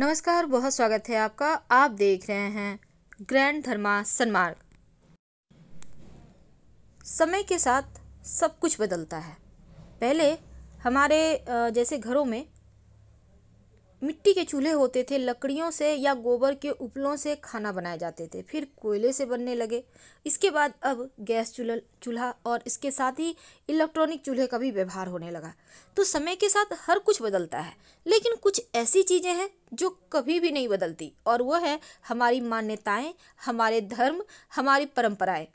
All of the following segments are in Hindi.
नमस्कार बहुत स्वागत है आपका आप देख रहे हैं ग्रैंड धर्मा सन्मार्ग समय के साथ सब कुछ बदलता है पहले हमारे जैसे घरों में मिट्टी के चूल्हे होते थे लकड़ियों से या गोबर के उपलों से खाना बनाए जाते थे फिर कोयले से बनने लगे इसके बाद अब गैस चूल्हा चूल्हा और इसके साथ ही इलेक्ट्रॉनिक चूल्हे का भी व्यवहार होने लगा तो समय के साथ हर कुछ बदलता है लेकिन कुछ ऐसी चीज़ें हैं जो कभी भी नहीं बदलती और वह है हमारी मान्यताएँ हमारे धर्म हमारी परम्पराएँ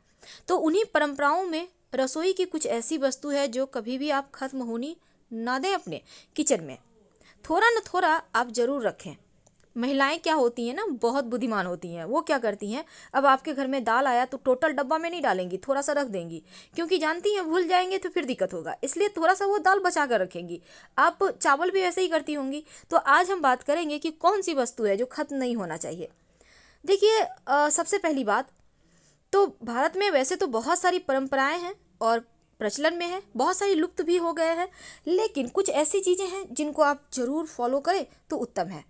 तो उन्हीं परंपराओं में रसोई की कुछ ऐसी वस्तु है जो कभी भी आप खत्म होनी ना दें अपने किचन में थोड़ा ना थोड़ा आप ज़रूर रखें महिलाएं क्या होती हैं ना बहुत बुद्धिमान होती हैं वो क्या करती हैं अब आपके घर में दाल आया तो टोटल डब्बा में नहीं डालेंगी थोड़ा सा रख देंगी क्योंकि जानती हैं भूल जाएंगे तो फिर दिक्कत होगा इसलिए थोड़ा सा वो दाल बचा कर रखेंगी आप चावल भी ऐसे ही करती होंगी तो आज हम बात करेंगे कि कौन सी वस्तु है जो खत्म नहीं होना चाहिए देखिए सबसे पहली बात तो भारत में वैसे तो बहुत सारी परम्पराएँ हैं और प्रचलन में है बहुत सारी लुप्त भी हो गए हैं लेकिन कुछ ऐसी चीज़ें हैं जिनको आप ज़रूर फॉलो करें तो उत्तम है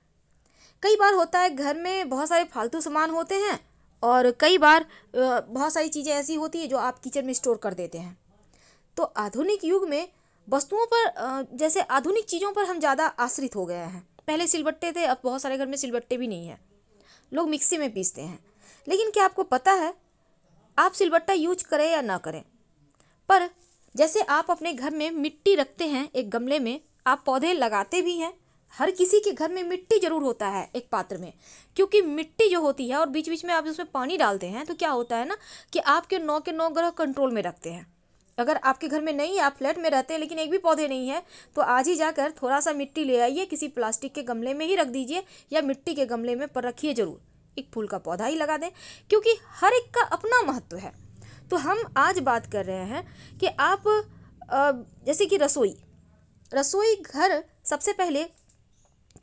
कई बार होता है घर में बहुत सारे फालतू सामान होते हैं और कई बार बहुत सारी चीज़ें ऐसी होती हैं जो आप किचन में स्टोर कर देते हैं तो आधुनिक युग में वस्तुओं पर जैसे आधुनिक चीज़ों पर हम ज़्यादा आश्रित हो गए हैं पहले सिलबट्टे थे अब बहुत सारे घर में सिलबट्टे भी नहीं हैं लोग मिक्सी में पीसते हैं लेकिन क्या आपको पता है आप सिलबट्टा यूज करें या ना करें पर जैसे आप अपने घर में मिट्टी रखते हैं एक गमले में आप पौधे लगाते भी हैं हर किसी के घर में मिट्टी जरूर होता है एक पात्र में क्योंकि मिट्टी जो होती है और बीच बीच में आप उसमें पानी डालते हैं तो क्या होता है ना कि आपके नौ के नौ ग्रह कंट्रोल में रखते हैं अगर आपके घर में नहीं है आप फ्लैट में रहते हैं लेकिन एक भी पौधे नहीं है तो आज ही जाकर थोड़ा सा मिट्टी ले आइए किसी प्लास्टिक के गमले में ही रख दीजिए या मिट्टी के गमले में पर रखिए ज़रूर एक फूल का पौधा ही लगा दें क्योंकि हर एक का अपना महत्व है तो हम आज बात कर रहे हैं कि आप जैसे कि रसोई रसोई घर सबसे पहले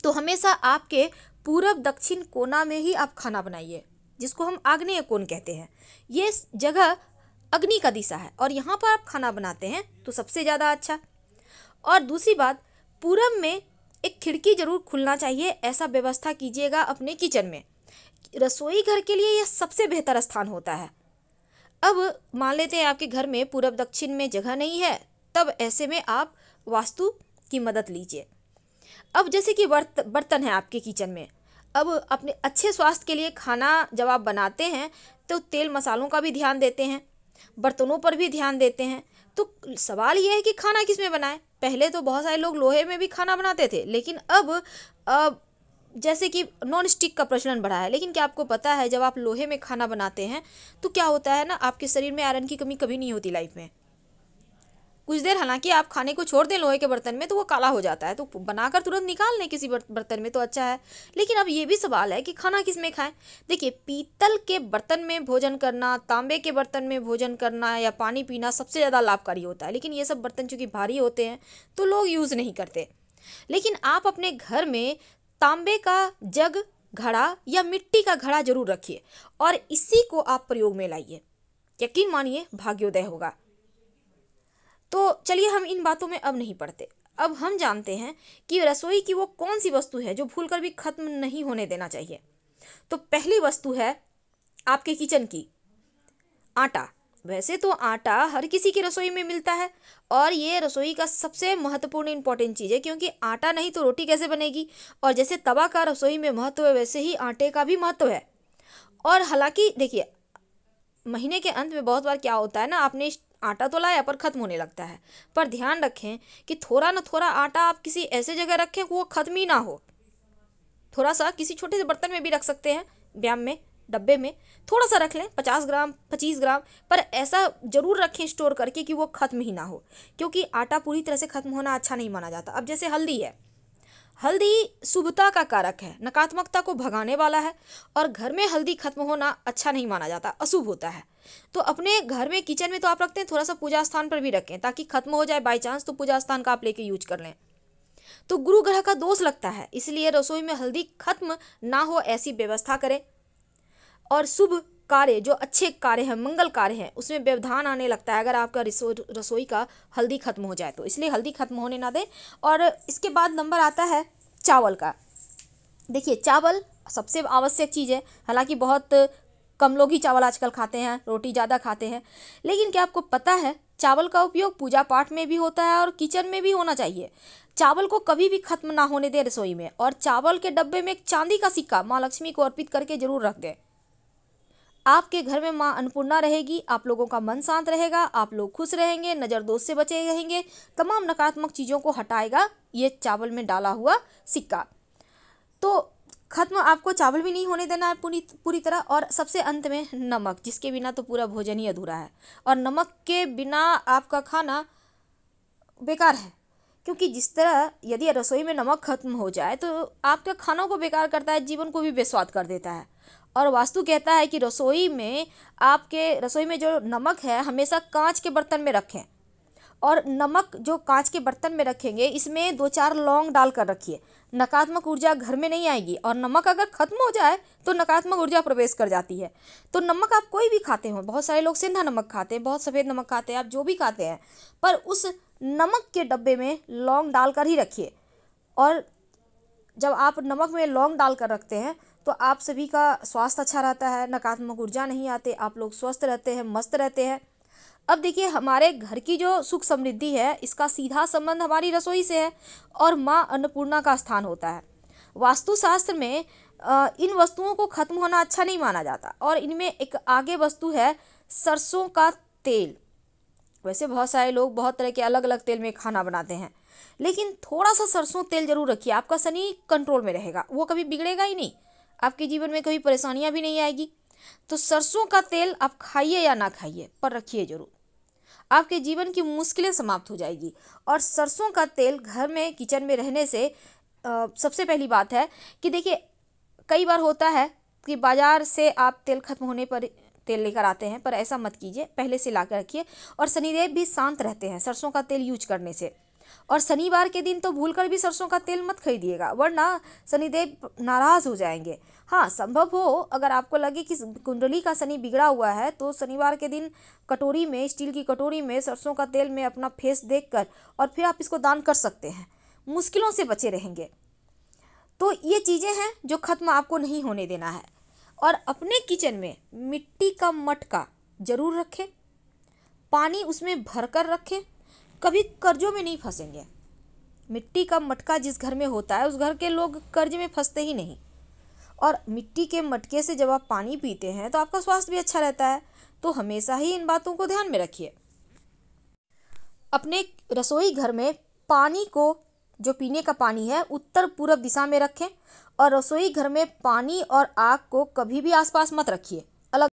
तो हमेशा आपके पूरब दक्षिण कोना में ही आप खाना बनाइए जिसको हम आग्नेय कोण कहते हैं ये जगह अग्नि का दिशा है और यहाँ पर आप खाना बनाते हैं तो सबसे ज़्यादा अच्छा और दूसरी बात पूरब में एक खिड़की ज़रूर खुलना चाहिए ऐसा व्यवस्था कीजिएगा अपने किचन में रसोई घर के लिए यह सबसे बेहतर स्थान होता है अब मान लेते हैं आपके घर में पूर्व दक्षिण में जगह नहीं है तब ऐसे में आप वास्तु की मदद लीजिए अब जैसे कि बर्त बर्तन है आपके किचन में अब अपने अच्छे स्वास्थ्य के लिए खाना जब आप बनाते हैं तो तेल मसालों का भी ध्यान देते हैं बर्तनों पर भी ध्यान देते हैं तो सवाल यह है कि खाना किस में बनाएं पहले तो बहुत सारे लोग लोहे में भी खाना बनाते थे लेकिन अब अब जैसे कि नॉन स्टिक का प्रचलन बढ़ा है लेकिन क्या आपको पता है जब आप लोहे में खाना बनाते हैं तो क्या होता है ना आपके शरीर में आयरन की कमी कभी नहीं होती लाइफ में कुछ देर हालांकि आप खाने को छोड़ दें लोहे के बर्तन में तो वो काला हो जाता है तो बनाकर तुरंत निकाल लें किसी बर्तन में तो अच्छा है लेकिन अब ये भी सवाल है कि खाना किस में खाएं देखिए पीतल के बर्तन में भोजन करना तांबे के बर्तन में भोजन करना या पानी पीना सबसे ज़्यादा लाभकारी होता है लेकिन ये सब बर्तन चूँकि भारी होते हैं तो लोग यूज़ नहीं करते लेकिन आप अपने घर में तांबे का जग घड़ा या मिट्टी का घड़ा जरूर रखिए और इसी को आप प्रयोग में लाइए यकीन मानिए भाग्योदय होगा तो चलिए हम इन बातों में अब नहीं पढ़ते अब हम जानते हैं कि रसोई की वो कौन सी वस्तु है जो भूल कर भी खत्म नहीं होने देना चाहिए तो पहली वस्तु है आपके किचन की आटा वैसे तो आटा हर किसी की रसोई में मिलता है और ये रसोई का सबसे महत्वपूर्ण इम्पोर्टेंट चीज़ है क्योंकि आटा नहीं तो रोटी कैसे बनेगी और जैसे तवा का रसोई में महत्व है वैसे ही आटे का भी महत्व है और हालांकि देखिए महीने के अंत में बहुत बार क्या होता है ना आपने आटा तो लाया पर ख़त्म होने लगता है पर ध्यान रखें कि थोड़ा ना थोड़ा आटा आप किसी ऐसे जगह रखें वो ख़त्म ही ना हो थोड़ा सा किसी छोटे से बर्तन में भी रख सकते हैं व्यायाम में डब्बे में थोड़ा सा रख लें पचास ग्राम पच्चीस ग्राम पर ऐसा ज़रूर रखें स्टोर करके कि वो ख़त्म ही ना हो क्योंकि आटा पूरी तरह से ख़त्म होना अच्छा नहीं माना जाता अब जैसे हल्दी है हल्दी शुभता का कारक है नकारात्मकता को भगाने वाला है और घर में हल्दी खत्म होना अच्छा नहीं माना जाता अशुभ होता है तो अपने घर में किचन में तो आप रखते हैं थोड़ा सा पूजा स्थान पर भी रखें ताकि खत्म हो जाए बाई चांस तो पूजा स्थान का आप लेके यूज कर लें तो गुरु ग्रह का दोष लगता है इसलिए रसोई में हल्दी खत्म ना हो ऐसी व्यवस्था करें और शुभ कार्य जो अच्छे कार्य हैं मंगल कार्य हैं उसमें व्यवधान आने लगता है अगर आपका रसोई रसोई का हल्दी खत्म हो जाए तो इसलिए हल्दी खत्म होने ना दें और इसके बाद नंबर आता है चावल का देखिए चावल सबसे आवश्यक चीज़ है हालांकि बहुत कम लोग ही चावल आजकल खाते हैं रोटी ज़्यादा खाते हैं लेकिन क्या आपको पता है चावल का उपयोग पूजा पाठ में भी होता है और किचन में भी होना चाहिए चावल को कभी भी खत्म ना होने दें रसोई में और चावल के डब्बे में एक चांदी का सिक्का माँ लक्ष्मी को अर्पित करके जरूर रख दें आपके घर में माँ अन्नपूर्णा रहेगी आप लोगों का मन शांत रहेगा आप लोग खुश रहेंगे नज़र दोष से बचे रहेंगे तमाम नकारात्मक चीज़ों को हटाएगा ये चावल में डाला हुआ सिक्का तो खत्म आपको चावल भी नहीं होने देना है पूरी पूरी तरह और सबसे अंत में नमक जिसके बिना तो पूरा भोजन ही अधूरा है और नमक के बिना आपका खाना बेकार है क्योंकि जिस तरह यदि रसोई में नमक खत्म हो जाए तो आपके खानों को बेकार करता है जीवन को भी बेस्वाद कर देता है और वास्तु कहता है कि रसोई में आपके रसोई में जो नमक है हमेशा कांच के बर्तन में रखें और नमक जो कांच के बर्तन में रखेंगे इसमें दो चार लौंग डाल कर रखिए नकारात्मक ऊर्जा घर में नहीं आएगी और नमक अगर ख़त्म हो जाए तो नकारात्मक ऊर्जा प्रवेश कर जाती है तो नमक आप कोई भी खाते हो बहुत सारे लोग सेंधा नमक खाते हैं बहुत सफ़ेद नमक खाते हैं आप जो भी खाते हैं पर उस नमक के डब्बे में लौंग डाल कर ही रखिए और जब आप नमक में लौंग डाल कर रखते हैं तो आप सभी का स्वास्थ्य अच्छा रहता है नकारात्मक ऊर्जा नहीं आते आप लोग स्वस्थ रहते हैं मस्त रहते हैं अब देखिए हमारे घर की जो सुख समृद्धि है इसका सीधा संबंध हमारी रसोई से है और माँ अन्नपूर्णा का स्थान होता है वास्तुशास्त्र में इन वस्तुओं को खत्म होना अच्छा नहीं माना जाता और इनमें एक आगे वस्तु है सरसों का तेल वैसे बहुत सारे लोग बहुत तरह के अलग अलग तेल में खाना बनाते हैं लेकिन थोड़ा सा सरसों तेल जरूर रखिए आपका शनि कंट्रोल में रहेगा वो कभी बिगड़ेगा ही नहीं आपके जीवन में कभी परेशानियाँ भी नहीं आएगी तो सरसों का तेल आप खाइए या ना खाइए पर रखिए जरूर आपके जीवन की मुश्किलें समाप्त हो जाएगी और सरसों का तेल घर में किचन में रहने से आ, सबसे पहली बात है कि देखिए कई बार होता है कि बाज़ार से आप तेल ख़त्म होने पर तेल लेकर आते हैं पर ऐसा मत कीजिए पहले से ला कर रखिए और शनिदेव भी शांत रहते हैं सरसों का तेल यूज करने से और शनिवार के दिन तो भूल कर भी सरसों का तेल मत खरीदिएगा वरना शनिदेव नाराज़ हो जाएंगे हाँ संभव हो अगर आपको लगे कि कुंडली का शनि बिगड़ा हुआ है तो शनिवार के दिन कटोरी में स्टील की कटोरी में सरसों का तेल में अपना फेस देखकर और फिर आप इसको दान कर सकते हैं मुश्किलों से बचे रहेंगे तो ये चीज़ें हैं जो ख़त्म आपको नहीं होने देना है और अपने किचन में मिट्टी का मटका ज़रूर रखें पानी उसमें भर कर रखें कभी कर्जों में नहीं फंसेंगे मिट्टी का मटका जिस घर में होता है उस घर के लोग कर्ज में फंसते ही नहीं और मिट्टी के मटके से जब आप पानी पीते हैं तो आपका स्वास्थ्य भी अच्छा रहता है तो हमेशा ही इन बातों को ध्यान में रखिए अपने रसोई घर में पानी को जो पीने का पानी है उत्तर पूर्व दिशा में रखें और रसोई घर में पानी और आग को कभी भी आसपास मत रखिए